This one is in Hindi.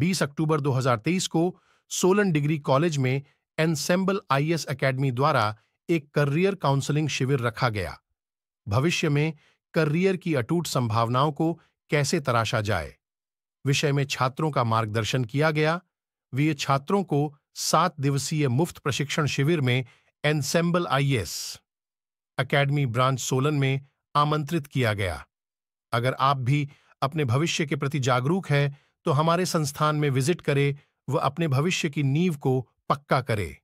20 अक्टूबर 2023 को सोलन डिग्री कॉलेज में एनसेम्बल आईएएस एकेडमी द्वारा एक करियर काउंसलिंग शिविर रखा गया भविष्य में करियर की अटूट संभावनाओं को कैसे तराशा जाए विषय में छात्रों का मार्गदर्शन किया गया वे छात्रों को सात दिवसीय मुफ्त प्रशिक्षण शिविर में ensemble IAS academy branch Solan में आमंत्रित किया गया अगर आप भी अपने भविष्य के प्रति जागरूक है तो हमारे संस्थान में विजिट करे व अपने भविष्य की नींव को पक्का करे